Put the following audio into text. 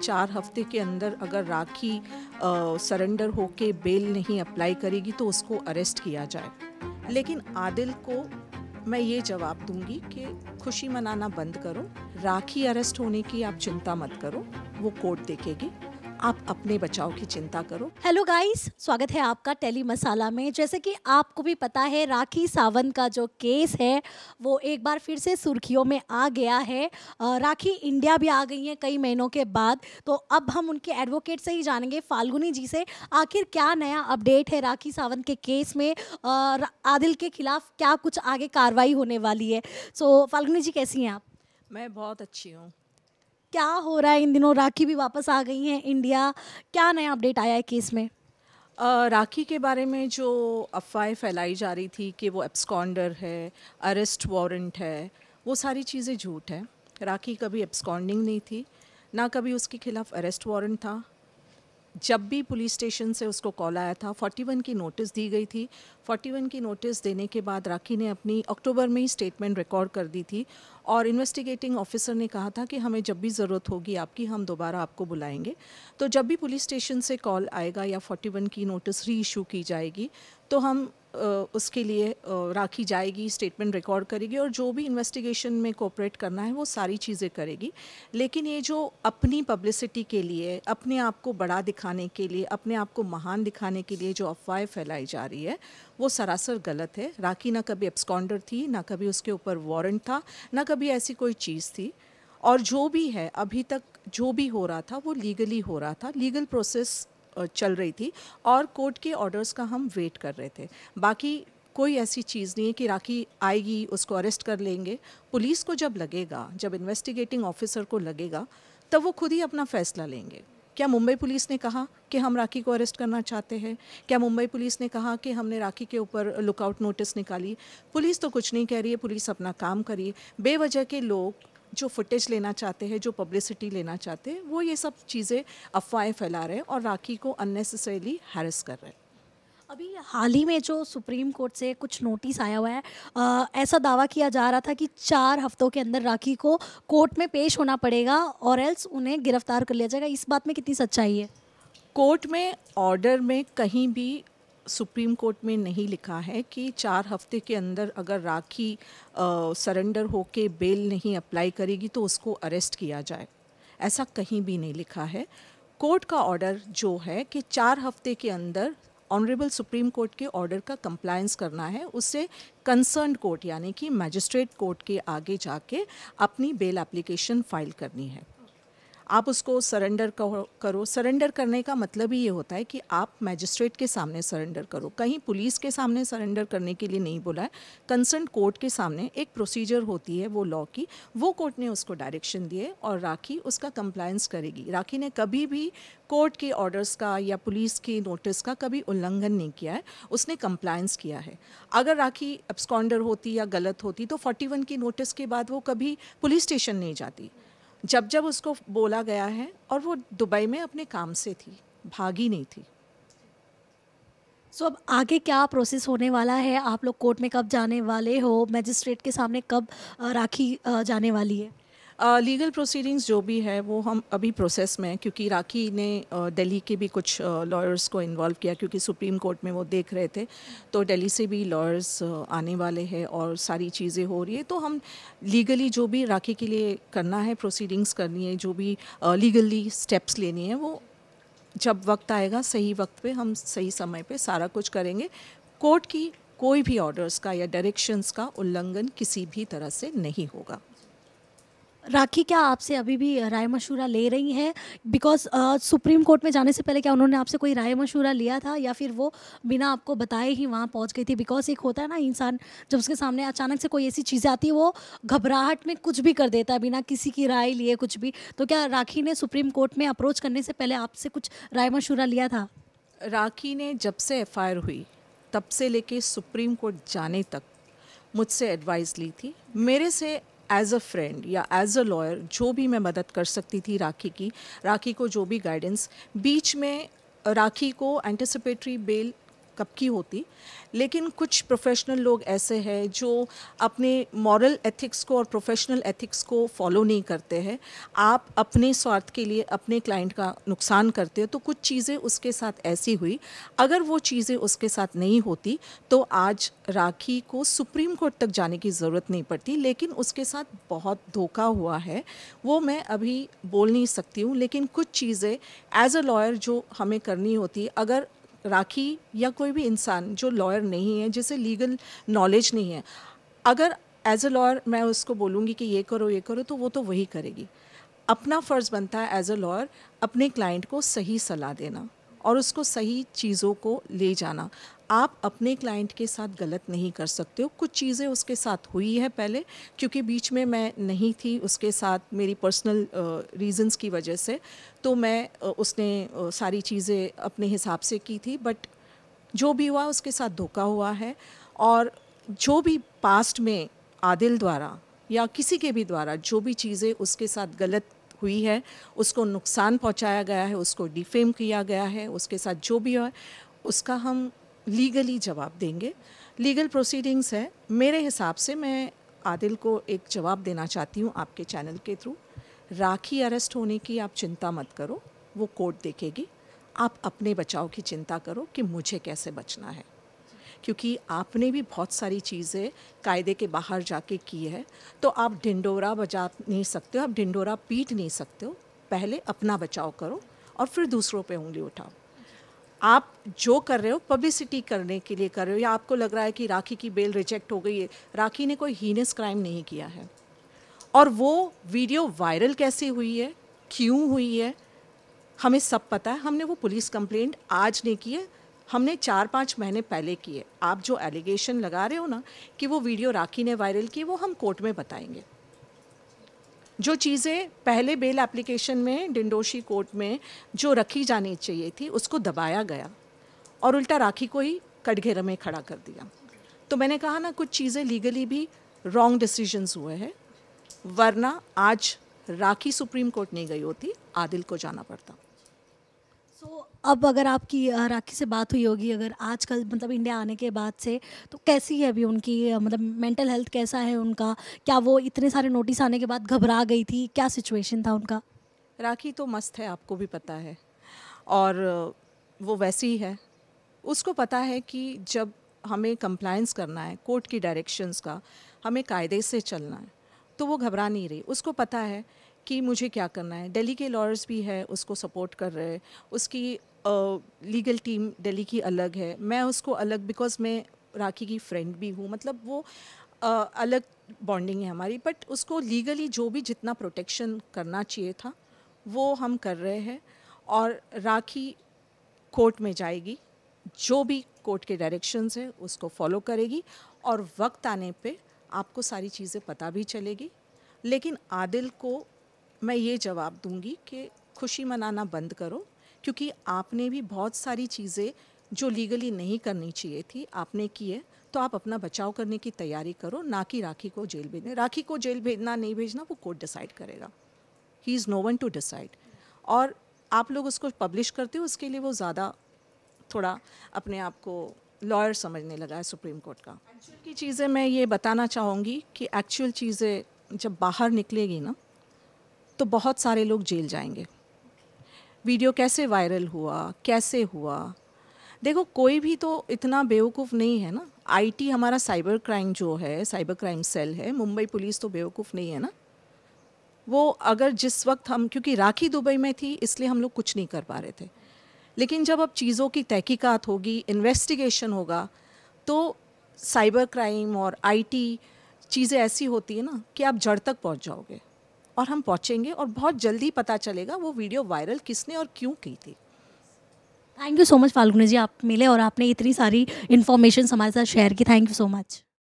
चार हफ्ते के अंदर अगर राखी सरेंडर होके बेल नहीं अप्लाई करेगी तो उसको अरेस्ट किया जाए लेकिन आदिल को मैं ये जवाब दूंगी कि खुशी मनाना बंद करो राखी अरेस्ट होने की आप चिंता मत करो वो कोर्ट देखेगी आप अपने बचाव की चिंता करो हेलो गाइस स्वागत है आपका टेली मसाला में जैसे कि आपको भी पता है राखी सावंत का जो केस है वो एक बार फिर से सुर्खियों में आ गया है राखी इंडिया भी आ गई है कई महीनों के बाद तो अब हम उनके एडवोकेट से ही जानेंगे फाल्गुनी जी से आखिर क्या नया अपडेट है राखी सावंत के केस में आदिल के खिलाफ क्या कुछ आगे कार्रवाई होने वाली है सो so, फाल्गुनी जी कैसी हैं आप मैं बहुत अच्छी हूँ क्या हो रहा है इन दिनों राखी भी वापस आ गई हैं इंडिया क्या नया अपडेट आया है केस में राखी के बारे में जो अफवाहें फैलाई जा रही थी कि वो एब्सकॉन्डर है अरेस्ट वारंट है वो सारी चीज़ें झूठ है राखी कभी एब्सकॉन्डिंग नहीं थी ना कभी उसके खिलाफ अरेस्ट वारंट था जब भी पुलिस स्टेशन से उसको कॉल आया था 41 की नोटिस दी गई थी 41 की नोटिस देने के बाद राखी ने अपनी अक्टूबर में ही स्टेटमेंट रिकॉर्ड कर दी थी और इन्वेस्टिगेटिंग ऑफिसर ने कहा था कि हमें जब भी ज़रूरत होगी आपकी हम दोबारा आपको बुलाएंगे तो जब भी पुलिस स्टेशन से कॉल आएगा या 41 की नोटिस री इशू की जाएगी तो हम उसके लिए राखी जाएगी स्टेटमेंट रिकॉर्ड करेगी और जो भी इन्वेस्टिगेशन में कोऑपरेट करना है वो सारी चीज़ें करेगी लेकिन ये जो अपनी पब्लिसिटी के लिए अपने आप को बड़ा दिखाने के लिए अपने आप को महान दिखाने के लिए जो अफवाहें फैलाई जा रही है वो सरासर गलत है राखी ना कभी एब्सकॉन्डर थी ना कभी उसके ऊपर वारंट था ना कभी ऐसी कोई चीज़ थी और जो भी है अभी तक जो भी हो रहा था वो लीगली हो रहा था लीगल प्रोसेस चल रही थी और कोर्ट के ऑर्डर्स का हम वेट कर रहे थे बाकी कोई ऐसी चीज़ नहीं है कि राखी आएगी उसको अरेस्ट कर लेंगे पुलिस को जब लगेगा जब इन्वेस्टिगेटिंग ऑफिसर को लगेगा तब वो खुद ही अपना फैसला लेंगे क्या मुंबई पुलिस ने कहा कि हम राखी को अरेस्ट करना चाहते हैं क्या मुंबई पुलिस ने कहा कि हमने राखी के ऊपर लुकआउट नोटिस निकाली पुलिस तो कुछ नहीं कह रही है पुलिस अपना काम करिए बेवजह के लोग जो फुटेज लेना चाहते हैं जो पब्लिसिटी लेना चाहते हैं वो ये सब चीज़ें अफवाहें फैला रहे हैं और राखी को अननेसेसरीली हैरस कर रहे हैं अभी हाल ही में जो सुप्रीम कोर्ट से कुछ नोटिस आया हुआ है आ, ऐसा दावा किया जा रहा था कि चार हफ्तों के अंदर राखी को कोर्ट में पेश होना पड़ेगा और एल्स उन्हें गिरफ्तार कर लिया जाएगा इस बात में कितनी सच्चाई है कोर्ट में ऑर्डर में कहीं भी सुप्रीम कोर्ट में नहीं लिखा है कि चार हफ्ते के अंदर अगर राखी सरेंडर होके बेल नहीं अप्लाई करेगी तो उसको अरेस्ट किया जाए ऐसा कहीं भी नहीं लिखा है कोर्ट का ऑर्डर जो है कि चार हफ्ते के अंदर ऑनरेबल सुप्रीम कोर्ट के ऑर्डर का कंप्लायंस करना है उससे कंसर्न कोर्ट यानी कि मैजिस्ट्रेट कोर्ट के आगे जाके अपनी बेल एप्लीकेशन फाइल करनी है आप उसको सरेंडर करो सरेंडर करने का मतलब ही ये होता है कि आप मैजिस्ट्रेट के सामने सरेंडर करो कहीं पुलिस के सामने सरेंडर करने के लिए नहीं बोला है कंसर्न कोर्ट के सामने एक प्रोसीजर होती है वो लॉ की वो कोर्ट ने उसको डायरेक्शन दिए और राखी उसका कंप्लायंस करेगी राखी ने कभी भी कोर्ट के ऑर्डर्स का या पुलिस के नोटिस का कभी उल्लंघन नहीं किया है उसने कंप्लायंस किया है अगर राखी एब्सकॉन्डर होती या गलत होती तो 41 की नोटिस के बाद वो कभी पुलिस स्टेशन नहीं जाती जब जब उसको बोला गया है और वो दुबई में अपने काम से थी भागी नहीं थी सो so, अब आगे क्या प्रोसेस होने वाला है आप लोग कोर्ट में कब जाने वाले हो मजिस्ट्रेट के सामने कब राखी जाने वाली है लीगल uh, प्रोसीडिंग्स जो भी है वो हम अभी प्रोसेस में हैं क्योंकि राखी ने दिल्ली के भी कुछ लॉयर्स को इन्वॉल्व किया क्योंकि सुप्रीम कोर्ट में वो देख रहे थे तो दिल्ली से भी लॉयर्स आने वाले हैं और सारी चीज़ें हो रही है तो हम लीगली जो भी राखी के लिए करना है प्रोसीडिंग्स करनी है जो भी लीगली स्टेप्स लेनी है वो जब वक्त आएगा सही वक्त पे हम सही समय पे सारा कुछ करेंगे कोर्ट की कोई भी ऑर्डर्स का या डायरेक्शंस का उल्लंघन किसी भी तरह से नहीं होगा राखी क्या आपसे अभी भी राय मशूरा ले रही हैं बिकॉज सुप्रीम कोर्ट में जाने से पहले क्या उन्होंने आपसे कोई राय मशूरा लिया था या फिर वो बिना आपको बताए ही वहाँ पहुँच गई थी बिकॉज एक होता है ना इंसान जब उसके सामने अचानक से कोई ऐसी चीज़ें आती है वो घबराहट में कुछ भी कर देता है बिना किसी की राय लिए कुछ भी तो क्या राखी ने सुप्रीम कोर्ट में अप्रोच करने से पहले आपसे कुछ राय मशूरा लिया था राखी ने जब से एफ हुई तब से लेके सुप्रीम कोर्ट जाने तक मुझसे एडवाइस ली थी मेरे से एज अ फ्रेंड या एज अ लॉयर जो भी मैं मदद कर सकती थी राखी की राखी को जो भी गाइडेंस बीच में राखी को एंटिसिपेटरी बेल कब की होती लेकिन कुछ प्रोफेशनल लोग ऐसे हैं जो अपने मॉरल एथिक्स को और प्रोफेशनल एथिक्स को फॉलो नहीं करते हैं आप अपने स्वार्थ के लिए अपने क्लाइंट का नुकसान करते हो तो कुछ चीज़ें उसके साथ ऐसी हुई अगर वो चीज़ें उसके साथ नहीं होती तो आज राखी को सुप्रीम कोर्ट तक जाने की ज़रूरत नहीं पड़ती लेकिन उसके साथ बहुत धोखा हुआ है वो मैं अभी बोल नहीं सकती हूँ लेकिन कुछ चीज़ें एज अ लॉयर जो हमें करनी होती अगर राखी या कोई भी इंसान जो लॉयर नहीं है जिसे लीगल नॉलेज नहीं है अगर एज अ लॉयर मैं उसको बोलूँगी कि ये करो ये करो तो वो तो वही करेगी अपना फ़र्ज़ बनता है एज अ लॉयर अपने क्लाइंट को सही सलाह देना और उसको सही चीज़ों को ले जाना आप अपने क्लाइंट के साथ गलत नहीं कर सकते हो कुछ चीज़ें उसके साथ हुई है पहले क्योंकि बीच में मैं नहीं थी उसके साथ मेरी पर्सनल रीजंस की वजह से तो मैं उसने सारी चीज़ें अपने हिसाब से की थी बट जो भी हुआ उसके साथ धोखा हुआ है और जो भी पास्ट में आदिल द्वारा या किसी के भी द्वारा जो भी चीज़ें उसके साथ गलत हुई है उसको नुकसान पहुंचाया गया है उसको डिफेम किया गया है उसके साथ जो भी है उसका हम लीगली जवाब देंगे लीगल प्रोसीडिंग्स है मेरे हिसाब से मैं आदिल को एक जवाब देना चाहती हूँ आपके चैनल के थ्रू राखी अरेस्ट होने की आप चिंता मत करो वो कोर्ट देखेगी आप अपने बचाव की चिंता करो कि मुझे कैसे बचना है क्योंकि आपने भी बहुत सारी चीज़ें कायदे के बाहर जाके की है तो आप ढिंडोरा बजा नहीं सकते हो आप ढिंडोरा पीट नहीं सकते हो पहले अपना बचाव करो और फिर दूसरों पे उंगली उठाओ आप जो कर रहे हो पब्लिसिटी करने के लिए कर रहे हो या आपको लग रहा है कि राखी की बेल रिजेक्ट हो गई है राखी ने कोई हीनस क्राइम नहीं किया है और वो वीडियो वायरल कैसे हुई है क्यों हुई है हमें सब पता है हमने वो पुलिस कंप्लेंट आज नहीं की है हमने चार पाँच महीने पहले किए आप जो एलिगेशन लगा रहे हो ना कि वो वीडियो राखी ने वायरल की वो हम कोर्ट में बताएंगे जो चीज़ें पहले बेल एप्लीकेशन में डिंडोशी कोर्ट में जो रखी जानी चाहिए थी उसको दबाया गया और उल्टा राखी को ही कटघेरा में खड़ा कर दिया तो मैंने कहा ना कुछ चीज़ें लीगली भी रॉन्ग डिसीजंस हुए हैं वरना आज राखी सुप्रीम कोर्ट नहीं गई होती आदिल को जाना पड़ता सो अब अगर आपकी राखी से बात हुई होगी अगर आजकल मतलब इंडिया आने के बाद से तो कैसी है अभी उनकी मतलब मेंटल हेल्थ कैसा है उनका क्या वो इतने सारे नोटिस आने के बाद घबरा गई थी क्या सिचुएशन था उनका राखी तो मस्त है आपको भी पता है और वो वैसे ही है उसको पता है कि जब हमें कंप्लायंस करना है कोर्ट की डायरेक्शंस का हमें कायदे से चलना है तो वो घबरा नहीं रही उसको पता है कि मुझे क्या करना है दिल्ली के लॉयर्स भी है उसको सपोर्ट कर रहे हैं उसकी लीगल टीम दिल्ली की अलग है मैं उसको अलग बिकॉज मैं राखी की फ्रेंड भी हूँ मतलब वो आ, अलग बॉन्डिंग है हमारी बट उसको लीगली जो भी जितना प्रोटेक्शन करना चाहिए था वो हम कर रहे हैं और राखी कोर्ट में जाएगी जो भी कोर्ट के डायरेक्शंस है उसको फॉलो करेगी और वक्त आने पे आपको सारी चीज़ें पता भी चलेगी लेकिन आदिल को मैं ये जवाब दूंगी कि खुशी मनाना बंद करो क्योंकि आपने भी बहुत सारी चीज़ें जो लीगली नहीं करनी चाहिए थी आपने की है तो आप अपना बचाव करने की तैयारी करो ना कि राखी को जेल भेजने राखी को जेल भेजना नहीं भेजना वो कोर्ट डिसाइड करेगा he is no one to decide और आप लोग उसको पब्लिश करते हो उसके लिए वो ज़्यादा थोड़ा अपने आप को लॉयर समझने लगा है सुप्रीम कोर्ट का एक्चुअल की चीज़ें मैं ये बताना चाहूँगी कि एक्चुअल चीज़ें जब बाहर निकलेगी ना तो बहुत सारे लोग जेल जाएंगे वीडियो कैसे वायरल हुआ कैसे हुआ देखो कोई भी तो इतना बेवकूफ़ नहीं है ना आईटी हमारा साइबर क्राइम जो है साइबर क्राइम सेल है मुंबई पुलिस तो बेवकूफ़ नहीं है ना वो अगर जिस वक्त हम क्योंकि राखी दुबई में थी इसलिए हम लोग कुछ नहीं कर पा रहे थे लेकिन जब अब चीज़ों की तहकीकात होगी इन्वेस्टिगेशन होगा तो साइबर क्राइम और आईटी चीज़ें ऐसी होती है ना कि आप जड़ तक पहुंच जाओगे और हम पहुँचेंगे और बहुत जल्दी पता चलेगा वो वीडियो वायरल किसने और क्यों की थी thank you so much Falguni ji आप मिले और आपने इतनी सारी इन्फॉर्मेशन हमारे साथ शेयर की थैंक यू सो मच